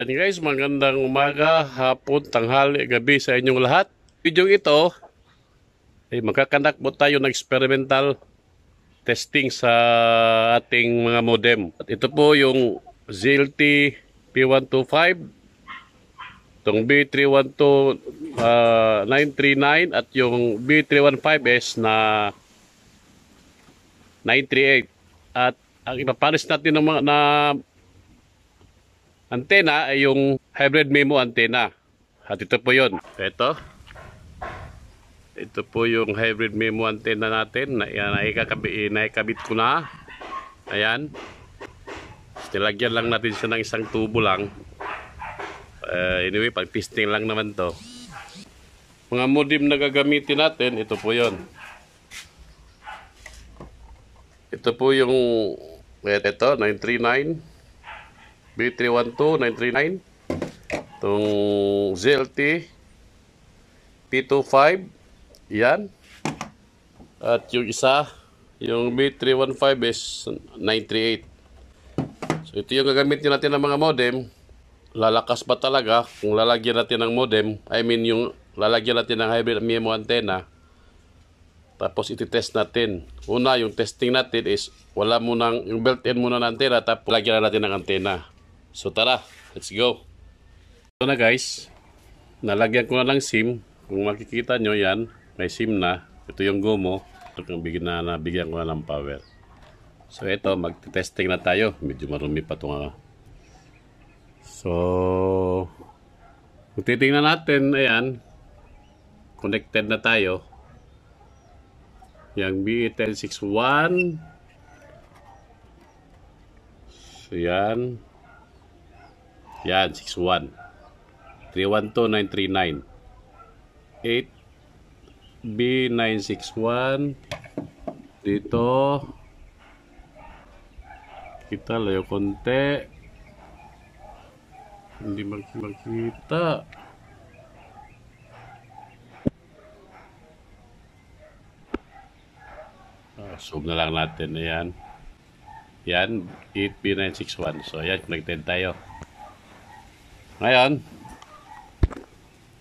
And guys, magandang umaga, hapon, tanghali, gabi sa inyong lahat. Video ito, ay eh, magkakanak po tayo ng experimental testing sa ating mga modem. At ito po yung ZLT P125, itong B312 uh, 939 at yung B315S na 938. At ang ipaparis natin ng mga, na antenna ay yung hybrid memo antenna. At ito po yun. Ito. Ito po yung hybrid memo antenna natin. Ayan, naikakabit, eh, naikabit ko na. Ayan. Nilagyan lang natin siya ng isang tubo lang. Uh, anyway, pag-testing lang naman to. Mga modem na gagamitin natin, ito po yon. Ito po yung ito, 939 b 312 939 itong ZLT P25 yan at yung isa yung B315 is 938 so ito yung gagamitin natin ng mga modem lalakas pa talaga kung lalagyan natin ng modem I mean yung lalagyan natin ng hybrid MIMO antenna tapos iti-test natin. Una, yung testing natin is wala mo yung built-in muna ng antena tapos lalagyan natin ng antenna So tara, let's go. Ito na guys, nalagyan ko na lang SIM. Kung makikita nyo yan, may SIM na. Ito yung gomo. Ito yung bigyan na nabigyan ko na ng power. So ito, magte-testing na tayo. Medyo marumi pa nga. Ah. So, kung titingnan natin, ayan, connected na tayo. Yang BE1061. So yan. Yan, 61. 939 8 B961 dito kita layo konti. hindi magkita. ah, zoom na lang natin ayan yan 8B961 so ayan connected tayo Ngayon,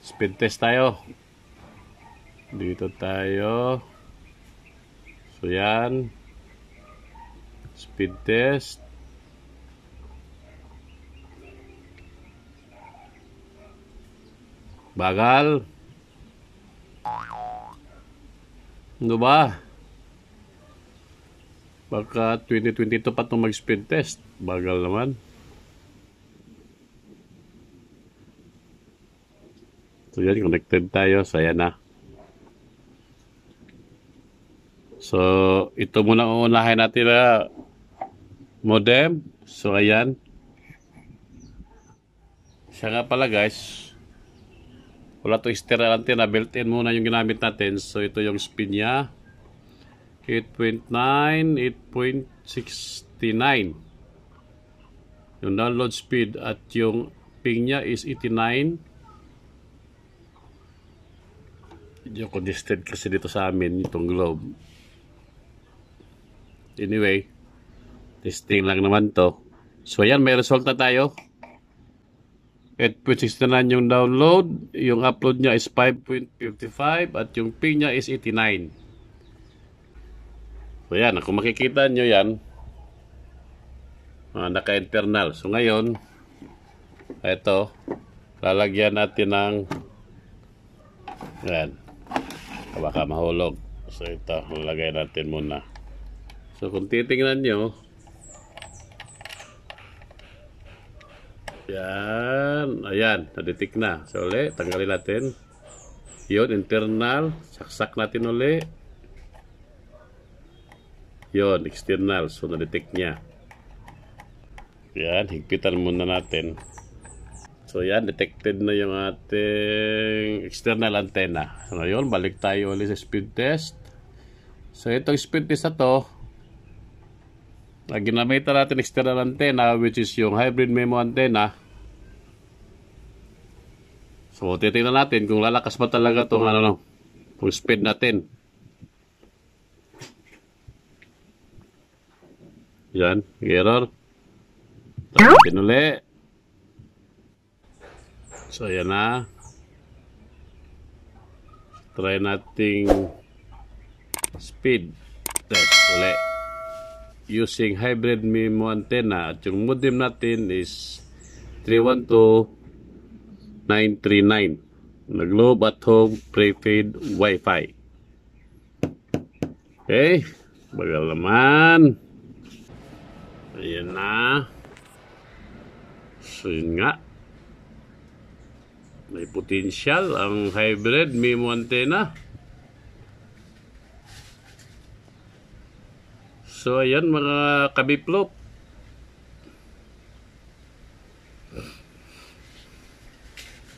speed test tayo. Dito tayo. So yan. Speed test. Bagal. Ano ba? Baka 2022 pa itong mag-speed test. Bagal naman. So yun, connected tayo. So ayan na. So ito muna ang unahin natin na modem. So ayan. Siya nga pala guys. Wala to external antenna. Built-in muna yung ginamit natin. So ito yung speed niya. 8.9, 8.69. Yung download speed at yung ping niya is 89. Medyo congested kasi dito sa amin itong globe. Anyway, testing lang naman to. So ayan, may resulta tayo. 8.6 na yung download. Yung upload niya is 5.55 at yung ping niya is 89. So ayan kung makikita nyo yan, mga naka-internal. So ngayon, ito, lalagyan natin ng yan, Ah, baka mahulog so ito lagay natin muna so kung titingnan nyo yan ayan naditik na so uli tanggalin natin yun internal saksak natin uli yun external so naditik nya yan higpitan muna natin So yan, detected na yung ating external antenna. So yun, balik tayo ulit sa speed test. So itong speed test na to, na ah, ginamitan natin external antenna which is yung hybrid memo antenna. So titingnan natin kung lalakas ba talaga itong ano, no, kung speed natin. Yan, error. Tapos pinuli. So ayan na. Try nating speed test ulit. Using hybrid MIMO antenna at yung modem natin is 312-939. Naglobe at home prepaid wifi. Okay. Bagal naman. Ayan na. So yun nga. May potential ang hybrid MIMO antenna. So ayan mga kabiplop.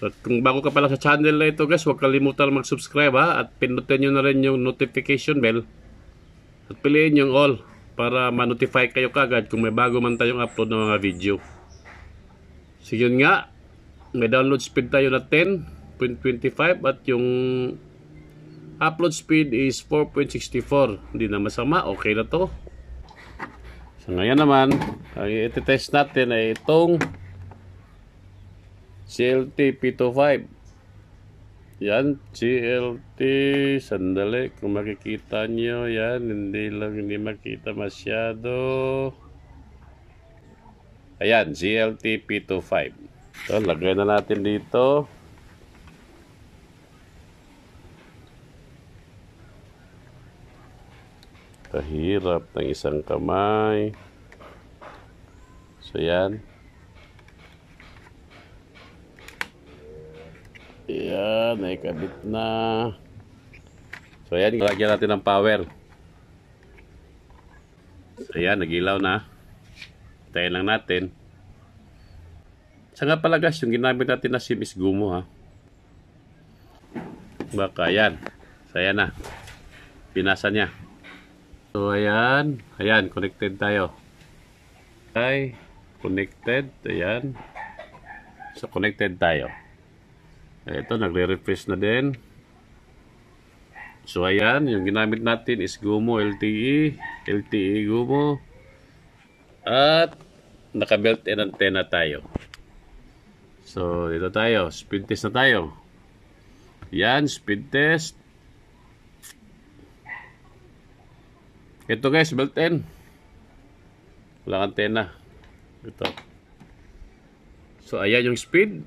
At kung bago ka pala sa channel na ito guys, huwag kalimutan mag-subscribe ha at pinutin nyo na rin yung notification bell at piliin yung all para ma-notify kayo kagad kung may bago man tayong upload ng mga video. So nga, may download speed tayo na 10.25 at yung upload speed is 4.64 hindi na masama, okay na to so ngayon naman ang test natin ay itong CLT P25 yan, CLT sandali, kung makikita nyo yan, hindi lang hindi makita masyado ayan, CLT P25 So, lagay na natin dito. Kahirap ng isang kamay. So, yan. Yan, naikabit na. So, yan. Lagyan natin ng power. So, yan. Nagilaw na. Tayo lang natin. Sa nga pala guys, yung ginamit natin na simis gumo ha. Baka yan. So na. Pinasa niya. So ayan. Ayan, connected tayo. Ay, connected. Ayan. So connected tayo. Ito, nagre-refresh na din. So ayan, yung ginamit natin is Gumo LTE, LTE Gumo at naka-built-in antenna tayo. So, dito tayo. Speed test na tayo. Yan, speed test. Ito guys, built-in. Wala antena. Ito. So, ayan yung speed.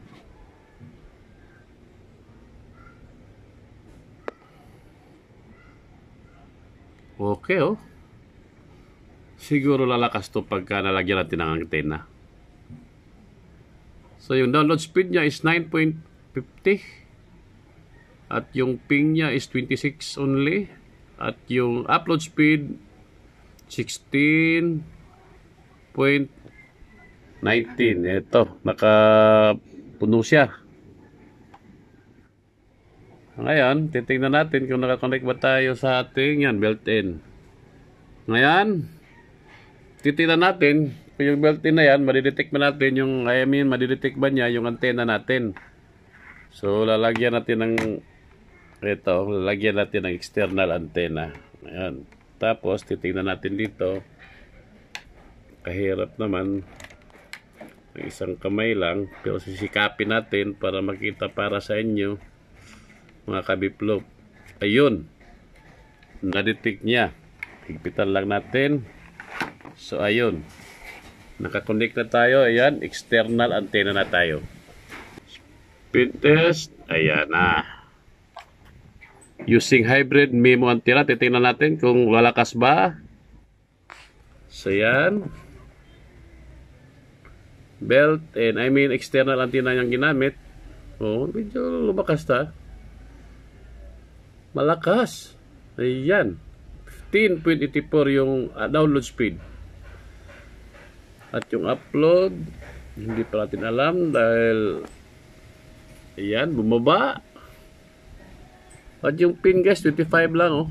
Okay, oh. Siguro lalakas to pagka nalagyan natin ng antena. So yung download speed niya is 9.50 at yung ping niya is 26 only at yung upload speed 16.19 ito naka puno siya ngayon titingnan natin kung naka-connect ba tayo sa ating yan built-in ngayon titingnan natin yung built-in na yan, madidetect ba natin yung, I mean, madidetect ba niya yung antenna natin. So, lalagyan natin ng, ito, lalagyan natin ng external antenna. Ayan. Tapos, titingnan natin dito. Kahirap naman. Ang isang kamay lang. Pero sisikapin natin para makita para sa inyo, mga kabiplop. Ayun. Nadetect niya. Higpitan lang natin. So, ayun. Nakakonect na tayo. Ayan, external antenna na tayo. Speed test. Ayan na. Using hybrid MIMO antenna. Titingnan natin kung lalakas ba. So, ayan. Belt and I mean external antenna yung ginamit. Oh, medyo lumakas ta. Malakas. Ayan. 15.84 yung ah, download speed. At yung upload, hindi pa natin alam dahil ayan, bumaba. At yung pin guys, 25 lang oh.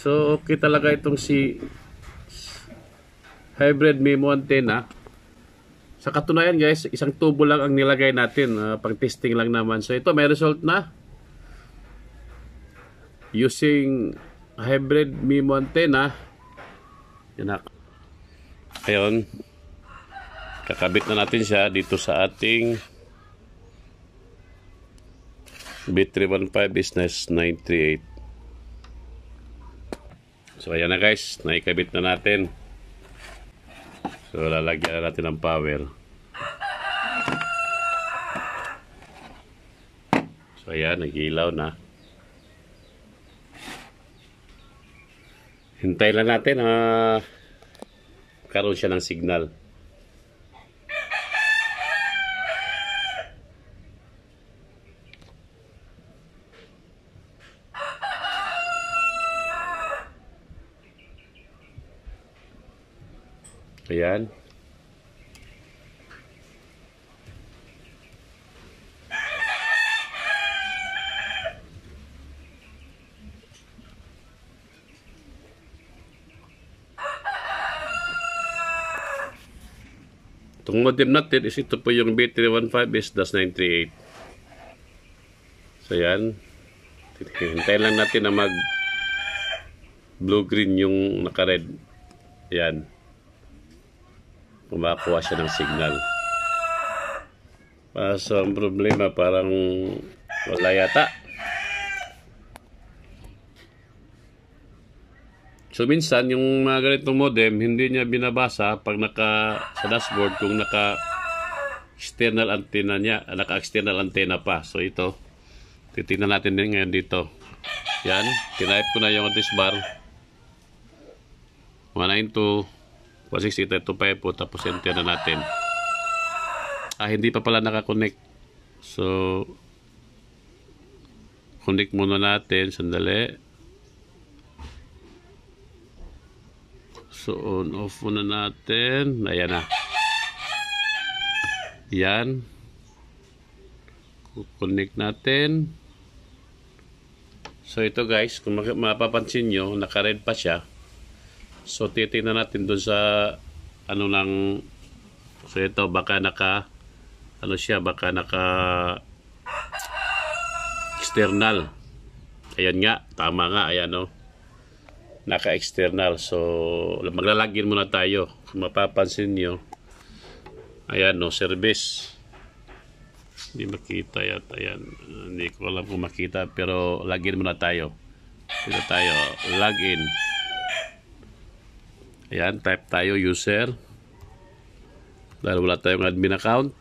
So okay talaga itong si hybrid MIMO antenna. Sa katunayan guys, isang tubo lang ang nilagay natin. Uh, ah, pang testing lang naman. So ito may result na. Using hybrid MIMO antenna. Yan ako. Ayun. Kakabit na natin siya dito sa ating B315 business 938. So ayan na guys, naikabit na natin. So lalagyan na natin ng power. So ayan, nag-ilaw na. Hintay lang natin ah. Uh karon siya ng signal Kung modem natin is ito po yung b 315 s 938. So yan. Hintayin lang natin na mag blue-green yung naka-red. Yan. Kumakuha siya ng signal. Paso ang problema parang wala yata. So minsan yung mga ganitong modem hindi niya binabasa pag naka sa dashboard kung naka external antenna niya, naka external antenna pa. So ito titingnan natin din ngayon dito. Yan, tinaip ko na yung address bar. 192.168.25 po tapos enter na natin. Ah, hindi pa pala naka-connect. So, connect muna natin. Sandali. So on off muna natin. Ayan na. Yan. Connect natin. So ito guys, kung mapapansin nyo, naka-red pa siya. So titingnan natin doon sa ano lang so ito baka naka ano siya baka naka external. Ayan nga, tama nga, ayan oh naka-external. So, maglalagin muna tayo. Kung mapapansin nyo, ayan, no service. Hindi makita yata yan. Hindi ko alam kung makita, pero login muna tayo. Dito tayo, login. Ayan, type tayo, user. Dahil wala tayong admin account.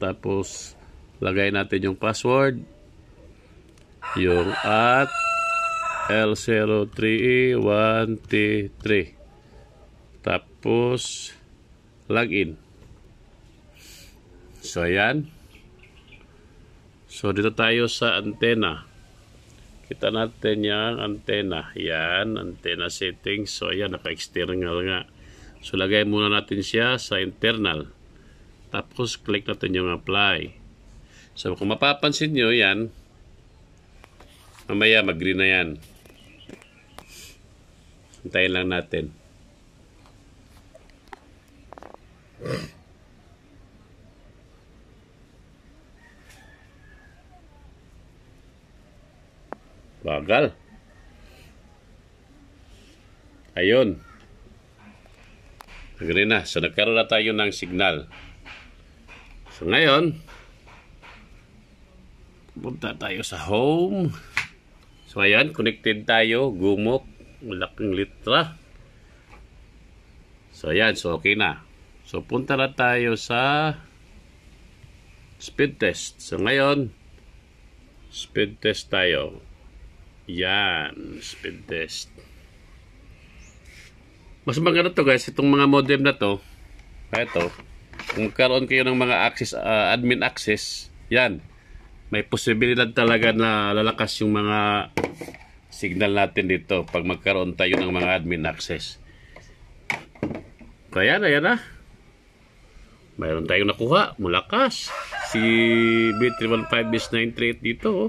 Tapos, lagay natin yung password. Yung at L03E1T3 tapos login so ayan so dito tayo sa antena kita natin yung antena yan antena settings so ayan naka external nga so lagay muna natin siya sa internal tapos click natin yung apply so kung mapapansin nyo yan mamaya mag green na yan Hintayin lang natin. Bagal. Ayun. Agree na. So, nagkaroon na tayo ng signal. So, ngayon, punta tayo sa home. So, ayan, connected tayo, gumok. Malaking litra. So, ayan. So, okay na. So, punta na tayo sa speed test. So, ngayon, speed test tayo. Yan, speed test. Mas maganda to guys, itong mga modem na to. Ito. Kung karoon kayo ng mga access, uh, admin access, yan. May posibilidad talaga na lalakas yung mga signal natin dito pag magkaroon tayo ng mga admin access. Kaya na, yan na. Ah. Mayroon tayong nakuha. Mulakas. Si B315S938 dito. Oh.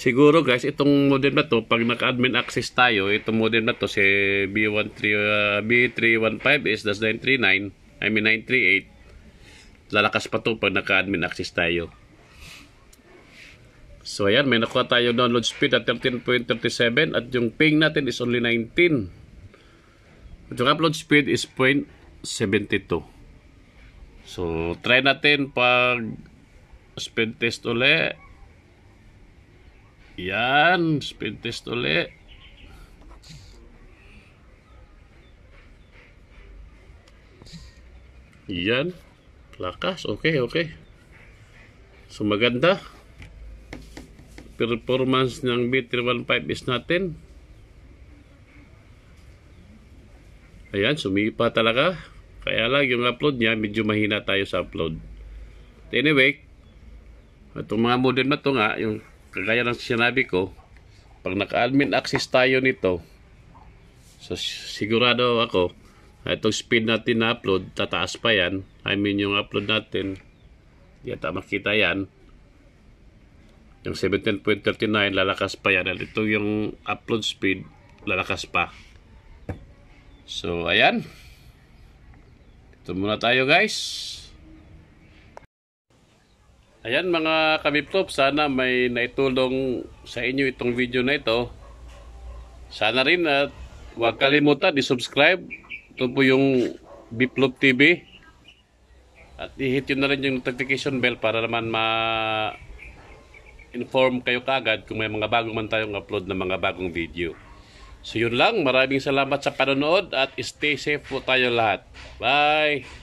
Siguro guys, itong modem na to, pag naka-admin access tayo, itong modem na to, si B13, uh, B315S-939, I mean 938, lalakas pa to pag naka-admin access tayo. So ayan, may nakuha tayo download speed at 13.37 at yung ping natin is only 19. At yung upload speed is 0.72. So try natin pag speed test uli. Yan, speed test uli. Yan. Lakas, okay, okay. So maganda performance ng B315 is natin. Ayan, sumipa talaga. Kaya lang yung upload niya, medyo mahina tayo sa upload. But anyway, itong mga modem na to nga, yung kagaya ng sinabi ko, pag naka-admin access tayo nito, so sigurado ako, itong speed natin na upload, tataas pa yan. I mean yung upload natin, yata makita yan. Yung 17.39, lalakas pa yan. Ito yung upload speed, lalakas pa. So, ayan. Ito muna tayo guys. Ayan mga kamiptop sana may naitulong sa inyo itong video na ito. Sana rin at huwag kalimutan i-subscribe. Ito po yung Biplop TV. At i-hit yun na rin yung notification bell para naman ma inform kayo kagad kung may mga bagong man tayong upload ng mga bagong video. So yun lang, maraming salamat sa panonood at stay safe po tayo lahat. Bye!